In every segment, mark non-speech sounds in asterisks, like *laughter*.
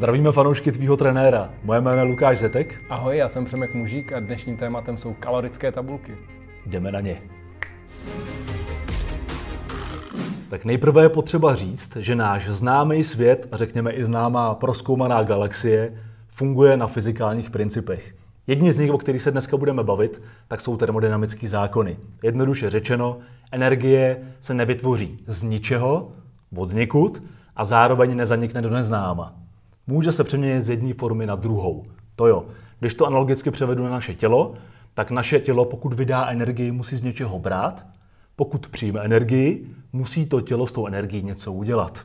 Zdravíme fanoušky tvýho trenéra. Moje jméno je Lukáš Zetek. Ahoj, já jsem Přemek Mužík a dnešním tématem jsou kalorické tabulky. Jdeme na ně. Tak nejprve je potřeba říct, že náš známý svět, a řekněme i známá proskoumaná galaxie, funguje na fyzikálních principech. Jedni z nich, o kterých se dneska budeme bavit, tak jsou termodynamické zákony. Jednoduše řečeno, energie se nevytvoří z ničeho, od nikud, a zároveň nezanikne do neznáma může se přeměnit z jedné formy na druhou. To jo. Když to analogicky převedu na naše tělo, tak naše tělo, pokud vydá energii, musí z něčeho brát. Pokud přijme energii, musí to tělo s tou energií něco udělat.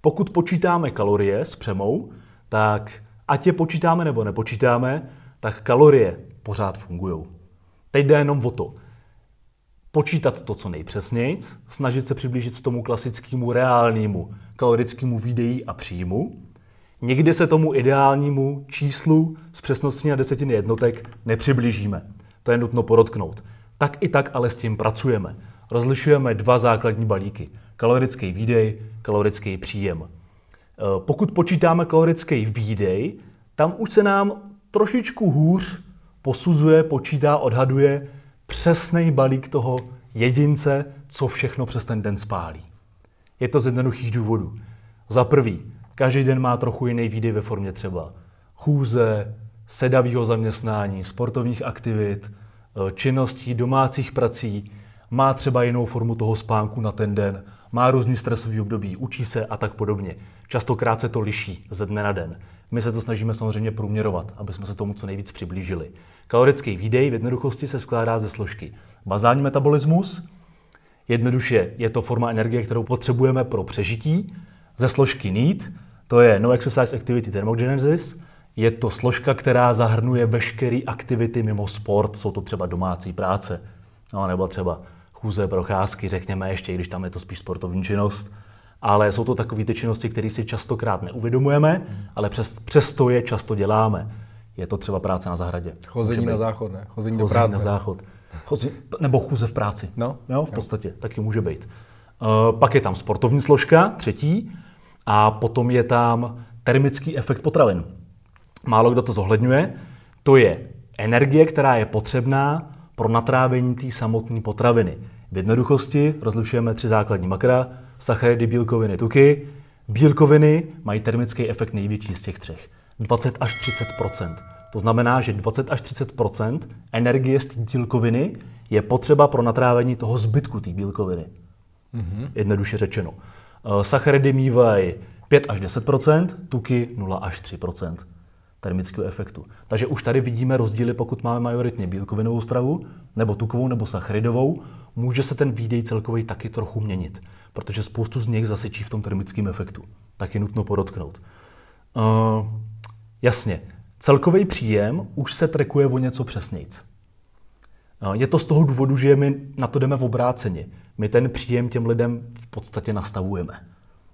Pokud počítáme kalorie s přemou, tak ať je počítáme nebo nepočítáme, tak kalorie pořád fungují. Teď jde jenom o to, počítat to co nejpřesnějc, snažit se přiblížit tomu klasickému reálnému kalorickému výdeji a příjmu Nikdy se tomu ideálnímu číslu s přesností na desetiny jednotek nepřiblížíme. To je nutno podotknout. Tak i tak ale s tím pracujeme. Rozlišujeme dva základní balíky. Kalorický výdej, kalorický příjem. E, pokud počítáme kalorický výdej, tam už se nám trošičku hůř posuzuje, počítá, odhaduje přesný balík toho jedince, co všechno přes ten den spálí. Je to z jednoduchých důvodů. Za prvý, Každý den má trochu jiný výdej ve formě třeba chůze, sedavého zaměstnání, sportovních aktivit, eh, činností, domácích prací, má třeba jinou formu toho spánku na ten den, má různý stresový období, učí se a tak podobně. Častokrát se to liší ze dne na den. My se to snažíme samozřejmě průměrovat, aby jsme se tomu co nejvíc přiblížili. Kalorický výdej v jednoduchosti se skládá ze složky bazální metabolismus, jednoduše je to forma energie, kterou potřebujeme pro přežití, ze složky Need to je No Exercise Activity Thermogenesis, je to složka, která zahrnuje veškeré aktivity mimo sport, jsou to třeba domácí práce, no, nebo třeba chůze, procházky, řekněme ještě, i když tam je to spíš sportovní činnost. Ale jsou to takové ty činnosti, které si častokrát neuvědomujeme, ale přes, přesto je často děláme. Je to třeba práce na zahradě. Chození na záchod, ne? Chození, Chození do práce. na záchod. Chození, nebo chůze v práci. No, jo, v jo. podstatě, taky může být. Eh, pak je tam sportovní složka, třetí, a potom je tam termický efekt potravin. Málo kdo to zohledňuje. To je energie, která je potřebná pro natrávení té samotné potraviny. V jednoduchosti rozlišujeme tři základní makra, sacharidy, bílkoviny, tuky. Bílkoviny mají termický efekt největší z těch třech. 20 až 30 To znamená, že 20 až 30 energie z té bílkoviny je potřeba pro natrávení toho zbytku té bílkoviny. Mm-hmm. Jednoduše řečeno. Eh, Sacharidy mývají 5 až 10 tuky 0 až 3 termického efektu. Takže už tady vidíme rozdíly, pokud máme majoritně bílkovinovou stravu, nebo tukovou, nebo sacharidovou, může se ten výdej celkový taky trochu měnit, protože spoustu z nich zasečí v tom termickém efektu. Tak je nutno podotknout. Uh, jasně, celkový příjem už se trekuje o něco přesnějc. Je to z toho důvodu, že my na to jdeme v obráceně. My ten příjem těm lidem v podstatě nastavujeme.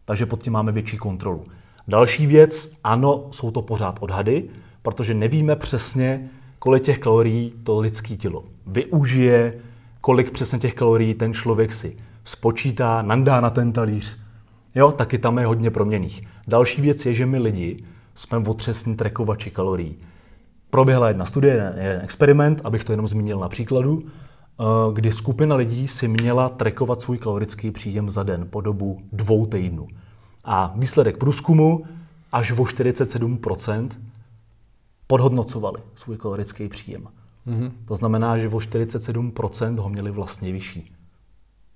Takže pod tím máme větší kontrolu. Další věc, ano, jsou to pořád odhady, protože nevíme přesně, kolik těch kalorií to lidské tělo využije, kolik přesně těch kalorií ten člověk si spočítá, nandá na ten talíř. Jo, taky tam je hodně proměných. Další věc je, že my lidi jsme otřesní trekovači kalorií proběhla jedna studie, jeden experiment, abych to jenom zmínil na příkladu, eh, kdy skupina lidí si měla trekovat svůj kalorický příjem za den po dobu dvou týdnů. A výsledek průzkumu až o 47% podhodnocovali svůj kalorický příjem. Mm-hmm. To znamená, že o 47% ho měli vlastně vyšší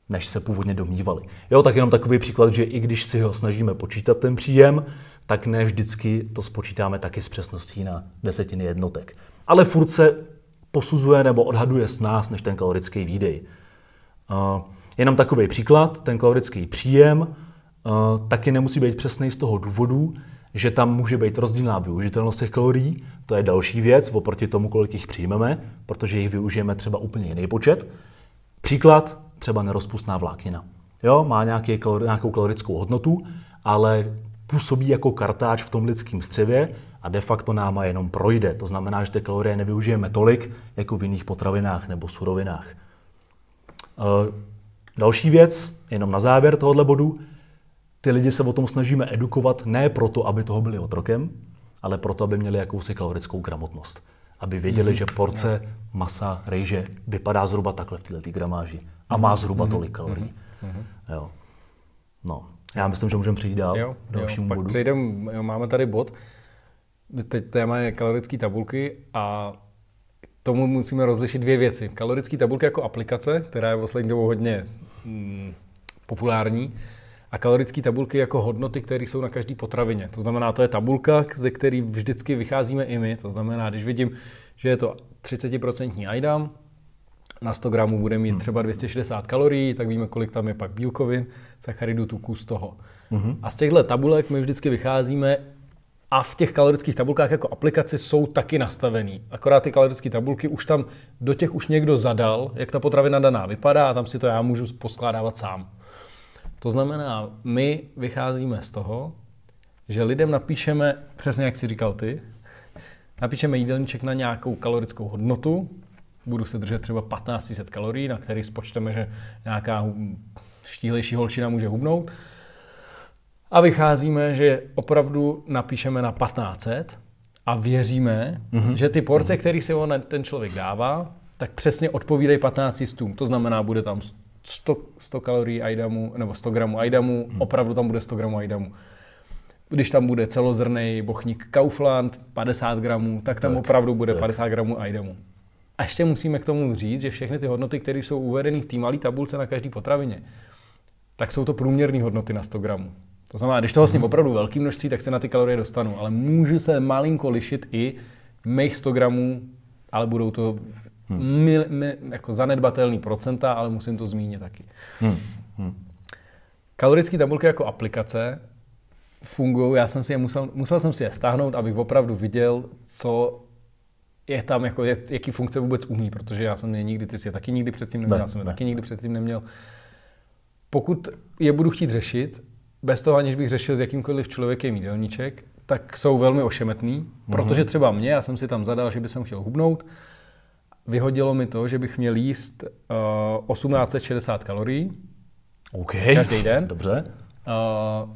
než se původně domnívali. Jo, tak jenom takový příklad, že i když si ho snažíme počítat ten příjem, tak ne vždycky to spočítáme taky s přesností na desetiny jednotek. Ale furt se posuzuje nebo odhaduje s nás než ten kalorický výdej. Uh, jenom takový příklad, ten kalorický příjem uh, taky nemusí být přesný z toho důvodu, že tam může být rozdílná využitelnost těch kalorií, to je další věc oproti tomu, kolik jich přijmeme, protože jich využijeme třeba úplně jiný počet. Příklad, třeba nerozpustná vláknina. Jo, má nějaký, nějakou kalorickou hodnotu, ale působí jako kartáč v tom lidském střevě a de facto náma jenom projde. To znamená, že ty kalorie nevyužijeme tolik, jako v jiných potravinách nebo surovinách. Eh, další věc, jenom na závěr tohoto bodu, ty lidi se o tom snažíme edukovat ne proto, aby toho byli otrokem, ale proto, aby měli jakousi kalorickou gramotnost. Aby věděli, mm. že porce masa, rejže vypadá zhruba takhle v této gramáži a má mhm. zhruba mhm. tolik kalorií. Mhm. Jo. No, já myslím, že můžeme přijít dál jo, k dalšímu jo, pak bodu. Přejdem, jo, máme tady bod. Teď téma je kalorické tabulky a tomu musíme rozlišit dvě věci. Kalorické tabulky jako aplikace, která je poslední dobou hodně mm, populární, a kalorické tabulky jako hodnoty, které jsou na každé potravině. To znamená, to je tabulka, ze které vždycky vycházíme i my. To znamená, když vidím, že je to 30% ajdam, na 100 gramů bude mít hmm. třeba 260 kalorií, tak víme, kolik tam je pak bílkovin, sacharidů, tuků z toho. Uh-huh. A z těchto tabulek my vždycky vycházíme a v těch kalorických tabulkách jako aplikaci jsou taky nastavený. Akorát ty kalorické tabulky už tam, do těch už někdo zadal, jak ta potravina daná vypadá a tam si to já můžu poskládávat sám. To znamená, my vycházíme z toho, že lidem napíšeme, přesně jak si říkal ty, napíšeme jídelníček na nějakou kalorickou hodnotu, budu se držet třeba 1500 kalorií, na který spočteme, že nějaká hm, štíhlejší holčina může hubnout. A vycházíme, že opravdu napíšeme na 1500 a věříme, mm-hmm. že ty porce, mm-hmm. které si on, ten člověk dává, tak přesně odpovídají 1500. stům. To znamená, bude tam 100, 100 kalorií ajdamu, nebo 100 gramů ajdamu, mm. opravdu tam bude 100 gramů ajdamu. Když tam bude celozrný bochník Kaufland, 50 gramů, tak tam tak, opravdu bude tak. 50 gramů ajdamu. A ještě musíme k tomu říct, že všechny ty hodnoty, které jsou uvedeny v té malé tabulce na každé potravině, tak jsou to průměrné hodnoty na 100 gramů. To znamená, když toho sním mhm. opravdu velké množství, tak se na ty kalorie dostanu, ale můžu se malinko lišit i mých 100 gramů, ale budou to hmm. mil, mil, jako zanedbatelný procenta, ale musím to zmínit taky. Hmm. Hmm. Kalorické tabulky jako aplikace fungují, já jsem si je musel, musel jsem si je stáhnout, abych opravdu viděl, co je tam, jako, je, jaký funkce vůbec umí, protože já jsem je nikdy, ty si je taky nikdy předtím neměl, ne, já jsem je ne. taky nikdy předtím neměl. Pokud je budu chtít řešit, bez toho, aniž bych řešil s jakýmkoliv člověkem jídelníček, tak jsou velmi ošemetný, mm-hmm. protože třeba mě, já jsem si tam zadal, že bych chtěl hubnout, vyhodilo mi to, že bych měl jíst uh, eh, 1860 kalorií okay. každý den. Dobře. Uh,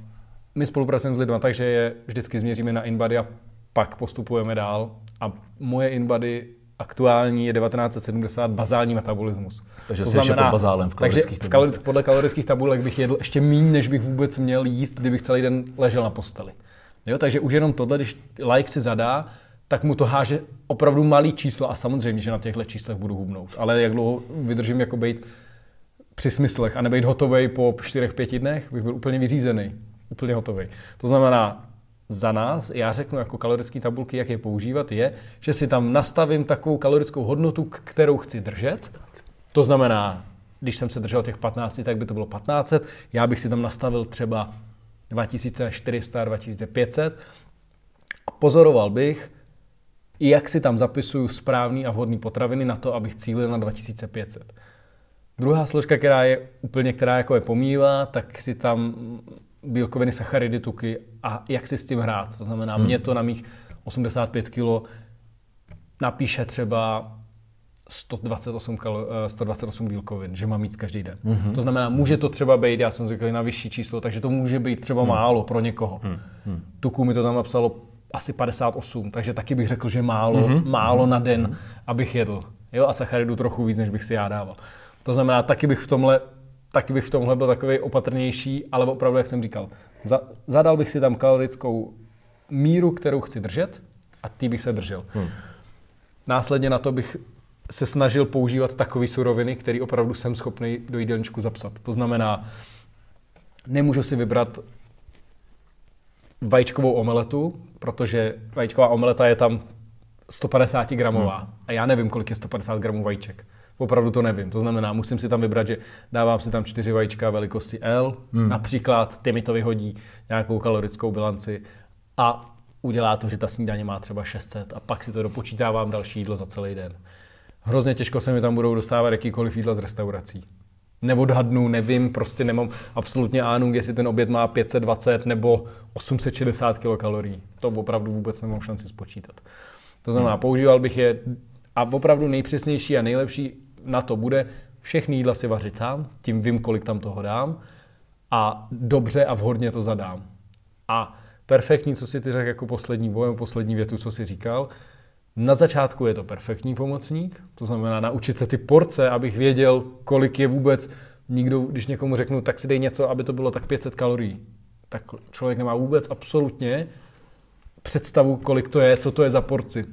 my spolupracujeme s lidmi, takže je vždycky změříme na inbody a pak postupujeme dál a moje InBody aktuální je 1970 bazální metabolismus. Takže to znamená, pod bazálem v kalorických takže v podle kalorických tabulek bych jedl ještě méně, než bych vůbec měl jíst, kdybych celý den ležel na posteli. Jo, takže už jenom tohle, když like si zadá, tak mu to háže opravdu malý čísla a samozřejmě, že na těchto číslech budu hubnout. Ale jak dlouho vydržím jako být při smyslech a nebejt hotový po 4-5 dnech, bych byl úplně vyřízený, úplně hotový. To znamená, za nás, já řeknu jako kalorické tabulky, jak je používat, je, že si tam nastavím takovou kalorickou hodnotu, kterou chci držet. To znamená, když jsem se držel těch 15, tak by to bylo 1500, já bych si tam nastavil třeba 2400, 2500 a pozoroval bych, jak si tam zapisuju správný a vhodný potraviny na to, abych cílil na 2500. Druhá složka, která je úplně, která jako je pomývá, tak si tam bílkoviny, sacharidy, tuky a jak si s tím hrát. To znamená, hmm. mě to na mých 85 kg napíše třeba 128, kal- 128 bílkovin, že mám mít každý den. hmm To znamená, může to třeba být, já jsem zvyklý na vyšší číslo, takže to může být třeba hmm. málo pro někoho. Hmm. hmm Tuku mi to tam napsalo asi 58, takže taky bych řekl, že málo, hmm málo hmm na den, abych jedl. Jo, a sacharidu trochu víc, než bych si já dával. To znamená, taky bych v tomhle tak bych v tomhle byl takový opatrnější, ale opravdu, jak jsem říkal, za, zadal bych si tam kalorickou míru, kterou chci držet a ty bych se držel. Hmm. Následně na to bych se snažil používat takové suroviny, které opravdu jsem schopný do jídelníčku zapsat. To znamená, nemůžu si vybrat vajíčkovou omeletu, protože vajíčková omeleta je tam 150 gramová hmm. a já nevím, kolik je 150 gramů vajíček. Opravdu to nevím. To znamená, musím si tam vybrat, že dávám si tam čtyři vajíčka velikosti L, hmm. například ty mi to vyhodí nějakou kalorickou bilanci a udělá to, že ta snídaně má třeba 600 a pak si to dopočítávám další jídlo za celý den. Hrozně těžko se mi tam budou dostávat jakýkoliv jídla z restaurací. Neodhadnu, nevím, prostě nemám absolutně ánu, jestli ten oběd má 520 nebo 860 kilokalorií. To opravdu vůbec nemám šanci spočítat. To znamená, hmm. používal bych je a opravdu nejpřesnější a nejlepší na to bude všechny jídla si vařit sám, tím vím, kolik tam toho dám a dobře a vhodně to zadám. A perfektní, co si ty řekl jako poslední bojem, poslední větu, co si říkal, na začátku je to perfektní pomocník, to znamená naučit se ty porce, abych věděl, kolik je vůbec nikdo, když někomu řeknu, tak si dej něco, aby to bylo tak 500 kalorií, tak člověk nemá vůbec absolutně představu, kolik to je, co to je za porci.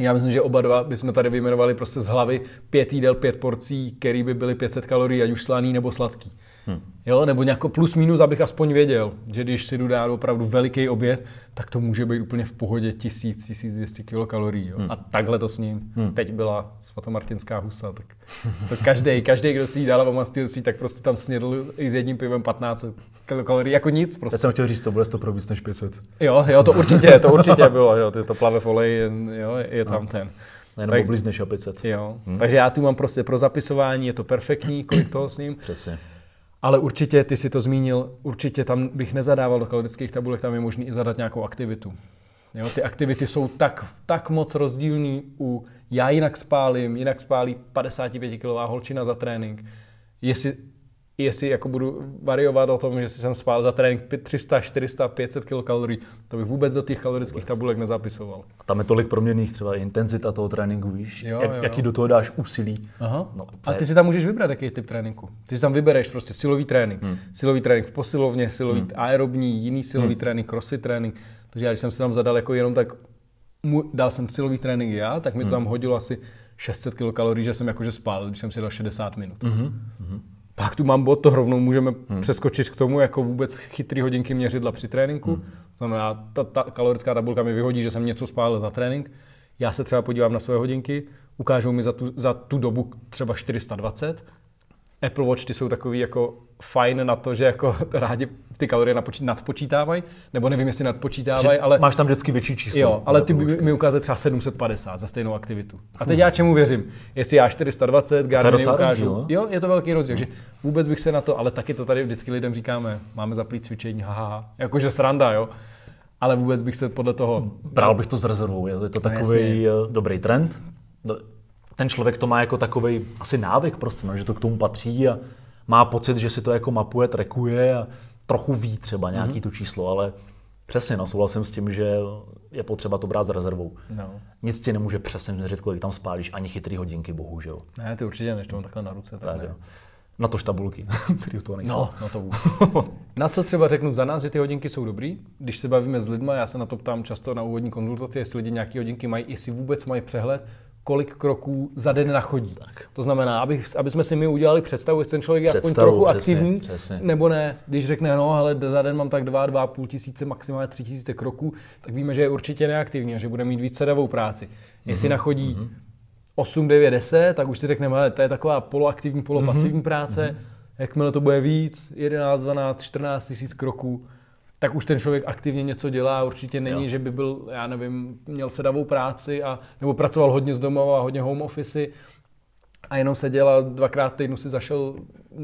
Já myslím, že oba dva bychom tady vyjmenovali prostě z hlavy pět jídel, pět porcí, které by byly 500 kalorií, ať už slaný nebo sladký. Hmm. Jo, nebo nějak plus minus, abych aspoň věděl, že když si jdu dát opravdu veliký oběd, tak to může být úplně v pohodě 1000, 1200 kilokalorií. Hmm. A takhle to s ním. Hmm. Teď byla svatomartinská husa, tak to každý, každý, kdo si ji dal a omastil si, tak prostě tam snědl i s jedním pivem 15 kilokalorií, jako nic prostě. Já jsem chtěl říct, to bude 100 pro víc než 500. Jo, jo, to určitě, to určitě bylo, jo, to plave v oleji, jo, je no. tam ten. Jenom tak, blíz než 500. Jo, hmm. takže já tu mám prostě pro zapisování, je to perfektní, kolik toho s ním. Přesně. Ale určitě, ty si to zmínil, určitě tam bych nezadával do kalorických tabulek, tam je možný i zadat nějakou aktivitu. Jo, ty aktivity jsou tak, tak moc rozdílný u já jinak spálím, jinak spálí 55 kg holčina za trénink. Jestli i jestli jako budu variovat o tom, že si jsem spál za trénink 300, 400, 500 kilokalorií, to bych vůbec do těch kalorických vůbec. tabulek nezapisoval. A tam je tolik proměných, třeba intenzita toho tréninku, víš, jo, jak, jo, jaký do toho dáš úsilí. Aha. No, a ty si tam můžeš vybrat, jaký typ tréninku. Ty si tam vybereš prostě silový trénink. Hmm. Silový trénink v posilovně, silový hmm. aerobní, jiný silový hmm. trénink, crossy trénink. Takže já, když jsem si tam zadal jako jenom tak, mu, dal jsem silový trénink já, tak mi hmm. to tam hodilo asi 600 kilokalorií, že jsem jakože spál, když jsem si dal 60 minut. hmm hmm pak tu mám bod, to rovnou můžeme hmm. přeskočit k tomu, jako vůbec chytrý hodinky měřidla při tréninku. Hmm. Znamená, ta, ta kalorická tabulka mi vyhodí, že jsem něco spálil za trénink. Já se třeba podívám na své hodinky, ukážou mi za tu, za tu dobu třeba 420, Apple Watch ty jsou takový jako fajn na to, že jako *laughs* rádi ty kalorie nadpočítávají, nebo nevím, jestli nadpočítávají, ale... Máš tam vždycky větší číslo. Jo, ale ty mi ukáže třeba 750 za stejnou aktivitu. A teď já čemu věřím? Jestli já 420, Garmin mi ukážu. Rozdíl, no. jo, je to velký rozdíl, že vůbec bych se na to, ale taky to tady vždycky lidem říkáme, máme zaplít cvičení, haha, jakože sranda, jo ale vůbec bych se podle toho... Bral bych to s rezervou, je to takový no, eh, dobrý trend, ten člověk to má jako takový asi návyk prostě, no, že to k tomu patří a má pocit, že si to jako mapuje, trekuje a trochu ví třeba nějaký mm-hmm. to číslo, ale přesně, no, souhlasím s tím, že je potřeba to brát s rezervou. No. Nic ti nemůže přesně měřit, kolik tam spálíš, ani chytrý hodinky, bohužel. Ne, ty určitě, než to mám takhle na ruce, tak, tak ne. Jo. Na to tabulky, *laughs* které to nejsou. No, na no to vůbec. *laughs* na co třeba řeknu za nás, že ty hodinky jsou dobrý? Když se bavíme s lidmi, já se na to ptám často na úvodní konzultaci, jestli lidi nějaké hodinky mají, jestli vůbec mají přehled, kolik kroků za den nachodí. Tak. To znamená, aby, aby jsme si my udělali představu, jestli ten člověk je aspoň trochu přesně, aktivní, přesně. nebo ne. Když řekne, no, ale za den mám tak 2, 2,5 tisíce, maximálně 3 tisíce kroků, tak víme, že je určitě neaktivní a že bude mít víc sedavou práci. Jestli mm-hmm. nachodí mm-hmm. 8, 9, 10, tak už si řekneme, ale to je taková poloaktivní, mhm, polopasivní mm-hmm. práce. Mm-hmm. Jakmile to bude víc, 11, 12, 14 tisíc kroků, tak už ten člověk aktivně něco dělá. Určitě není, jo. že by byl, já nevím, měl sedavou práci a nebo pracoval hodně z domova, hodně home office a jenom seděl a dvakrát v týdnu si zašel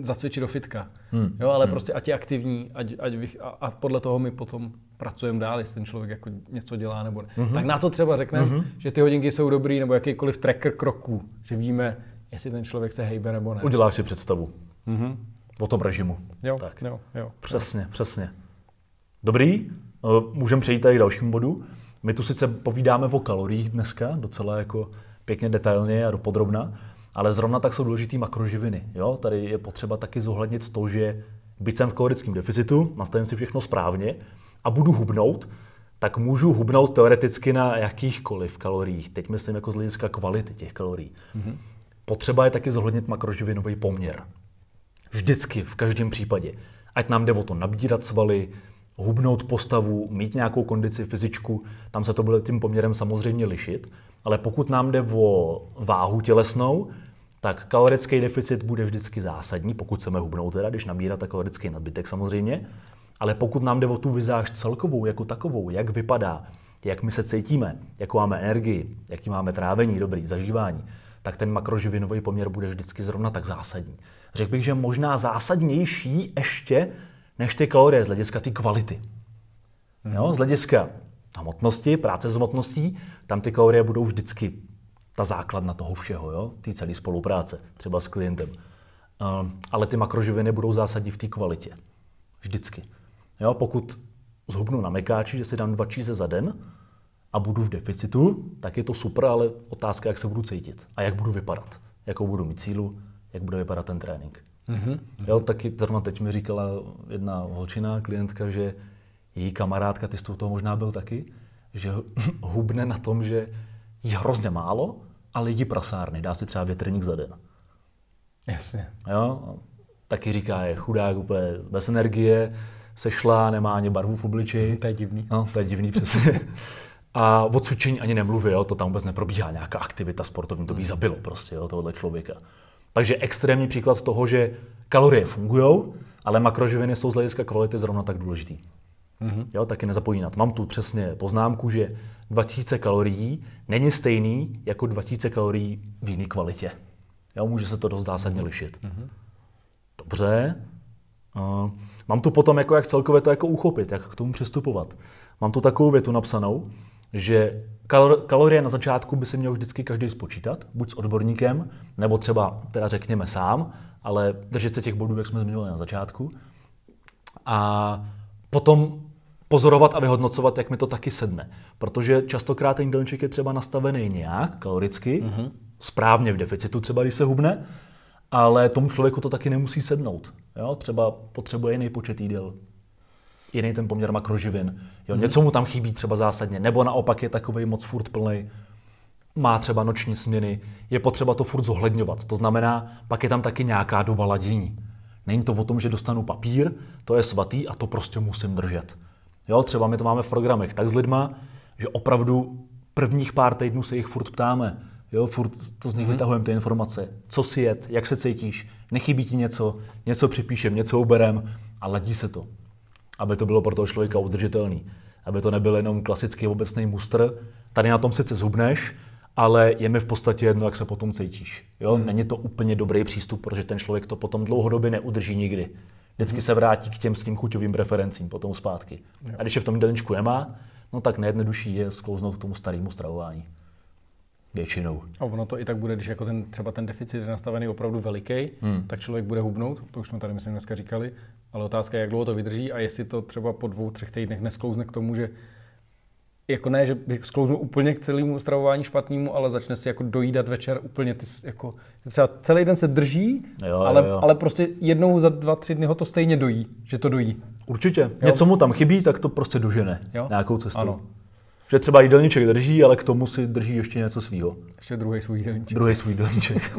zacvičit do fitka. Hmm. Jo, ale hmm. prostě ať je aktivní ať, ať vych, a, a podle toho my potom pracujeme dál, jestli ten člověk jako něco dělá nebo ne. Mm-hmm. Tak na to třeba řekneme, mm-hmm. že ty hodinky jsou dobrý nebo jakýkoliv tracker kroků, že víme, jestli ten člověk se hejbe nebo ne. Uděláš si představu mm-hmm. o tom režimu. Jo, tak. jo, jo. Přesně, jo. přesně. Dobrý, eh, můžeme přejít tady k dalšímu bodu. My tu sice povídáme o kaloriích dneska, docela jako pěkně detailně a dopodrobna, ale zrovna tak jsou důležité makroživiny. Jo? Tady je potřeba taky zohlednit to, že byť jsem v kalorickém deficitu, nastavím si všechno správně a budu hubnout, tak můžu hubnout teoreticky na jakýchkoliv kaloriích. Teď myslím jako z hlediska kvality těch kalorií. Mm-hmm. Potřeba je taky zohlednit makroživinový poměr. Vždycky, v každém případě. Ať nám jde o to nabírat svaly, hubnout postavu, mít nějakou kondici, fyzičku, tam se to bude tím poměrem samozřejmě lišit, ale pokud nám jde o váhu tělesnou, tak kalorický deficit bude vždycky zásadní, pokud chceme hubnout teda, když nabírá tak kalorický nadbytek samozřejmě, ale pokud nám jde o tu vizáž celkovou, jako takovou, jak vypadá, jak my se cítíme, jakou máme energii, jaký máme trávení, dobrý zažívání, tak ten makroživinový poměr bude vždycky zrovna tak zásadní. Řekl bych, že možná zásadnější ještě než ty kalorie z hlediska ty kvality. Mm. Jo, z hlediska hmotnosti, práce s hmotností, tam ty kalorie budou vždycky ta základna toho všeho, jo? té celé spolupráce, třeba s klientem. Um, ale ty makroživiny budou zásadní v té kvalitě. Vždycky. Jo, pokud zhubnu na mekáči, že si dám dva číze za den a budu v deficitu, tak je to super, ale otázka, jak se budu cítit a jak budu vypadat, jakou budu mít cílu, jak bude vypadat ten trénink. Mm-hmm. Jo, taky zrovna teď mi říkala jedna holčina, klientka, že její kamarádka, ty jsi toho možná byl taky, že *laughs* hubne na tom, že je hrozně málo a lidi prasárny, dá si třeba větrník za den. Jasně. Jo, taky říká, je chudák úplně bez energie, sešla, nemá ani barvu v obličeji. *laughs* To je divný. No, to je divný, přesně. *laughs* A o cvičení ani nemluví, jo, to tam vůbec neprobíhá nějaká aktivita sportovní, to by zabilo prostě, jo, tohohle člověka. Takže extrémní příklad toho, že kalorie fungují, ale makroživiny jsou z hlediska kvality zrovna tak důležitý. Mm-hmm. Jo, taky nezapomínat. Mám tu přesně poznámku, že 2000 kalorií není stejný jako 2000 kalorií v jiné kvalitě. Jo, může se to dost zásadně mhm. lišit. Mm-hmm. Dobře. Uh, mám tu potom, jako jak celkově to jako uchopit, jak k tomu přistupovat. Mám tu takovou větu napsanou, že kalor- kalorie na začátku by se měl vždycky každý spočítat, buď s odborníkem, nebo třeba, teda řekněme sám, ale držet se těch bodů, jak jsme zmiňovali na začátku. A potom pozorovat a vyhodnocovat, jak mi to taky sedne. Protože častokrát ten jídelníček je třeba nastavený nějak kaloricky, mm-hmm. správně v deficitu třeba, když se hubne, ale tomu člověku to taky nemusí sednout. Jo? Třeba potřebuje jiný počet jídel, jiný ten poměr makroživin. Jo, hmm. Něco mu tam chybí třeba zásadně, nebo naopak je takový moc furt plný, má třeba noční směny, je potřeba to furt zohledňovat. To znamená, pak je tam taky nějaká doba ladění. Není to o tom, že dostanu papír, to je svatý a to prostě musím držet. Jo, třeba my to máme v programech tak s lidma, že opravdu prvních pár týdnů se jich furt ptáme. Jo, furt to z nich hmm. vytahujeme ty informace. Co si jet, jak se cítíš, nechybí ti něco, něco připíšem, něco uberem a ladí se to aby to bylo pro toho člověka udržitelný. Aby to nebyl jenom klasický obecný mustr. Tady na tom sice zhubneš, ale je mi v podstatě jedno, jak se potom cítíš. Jo? Hmm. Není to úplně dobrý přístup, protože ten člověk to potom dlouhodobě neudrží nikdy. Vždycky hmm. se vrátí k těm svým chuťovým preferencím potom zpátky. Jo. A když je v tom jídelníčku nemá, no tak nejjednodušší je sklouznout k tomu starému stravování většinou. A ono to i tak bude, když jako ten, třeba ten deficit je nastavený opravdu veliký, hmm. tak člověk bude hubnout, to už jsme tady myslím dneska říkali, ale otázka je, jak dlouho to vydrží a jestli to třeba po dvou, třech týdnech nesklouzne k tomu, že jako ne, že bych sklouznul úplně k celému stravování špatnému, ale začne si jako dojídat večer úplně ty, jako, třeba celý den se drží, jo, ale, jo. ale prostě jednou za dva, tři dny ho to stejně dojí, že to dojí. Určitě. Jo. Něco mu tam chybí, tak to prostě dožene jo? nějakou cestou. Ano že třeba jídelníček drží, ale k tomu si drží ještě něco svýho. Ještě druhý svůj jídelníček. Druhý svůj jídelníček.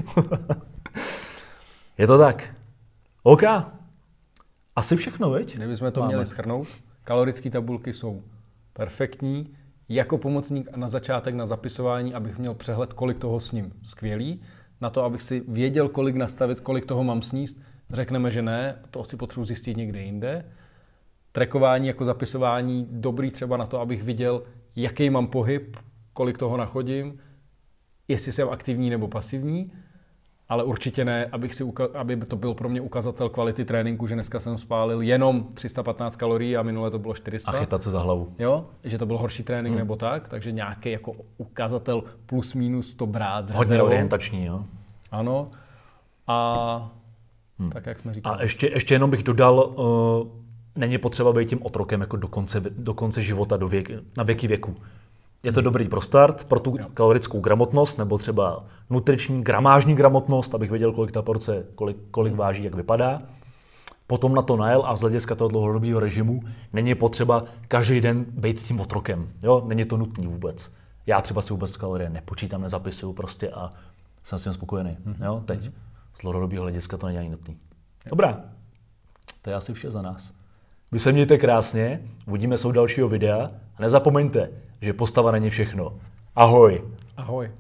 *laughs* je to tak. OK. Asi všechno, veď? Kdybychom to Máme. měli schrnout, kalorické tabulky jsou perfektní, jako pomocník na začátek na zapisování, abych měl přehled, kolik toho s ním skvělý, na to, abych si věděl, kolik nastavit, kolik toho mám sníst, řekneme, že ne, to si potřebuji zjistit někde jinde. Trekování jako zapisování dobrý třeba na to, abych viděl, jaký mám pohyb, kolik toho nachodím, jestli jsem aktivní nebo pasivní, ale určitě ne, abych si uka- aby to byl pro mě ukazatel kvality tréninku, že dneska jsem spálil jenom 315 kalorií a minule to bylo 400. A chytat se za hlavu. Jo, že to byl horší trénink hmm. nebo tak, takže nějaký jako ukazatel plus minus to brát. Hodně rezervou. orientační, jo. Ano. A hmm. tak, jak jsme říkali. A ještě, ještě jenom bych dodal, uh není potřeba být tím otrokem jako do konce, do konce života, do věk, na věky věku. Je to hmm. dobrý pro start, pro tu kalorickou gramotnost, nebo třeba nutriční, gramážní gramotnost, abych věděl, kolik ta porce, kolik, kolik hmm. váží, jak vypadá. Potom na to najel a z hlediska toho dlouhodobého režimu není potřeba každý den být tím otrokem. Jo? Není to nutný vůbec. Já třeba si vůbec kalorie nepočítám, nezapisuju prostě a jsem s tím spokojený. Hm, jo? Teď hmm. z dlouhodobého hlediska to není ani nutný. Dobrá, to je asi vše za nás. Vy se mějte krásně, uvidíme se u dalšího videa a nezapomeňte, že postava není všechno. Ahoj! Ahoj!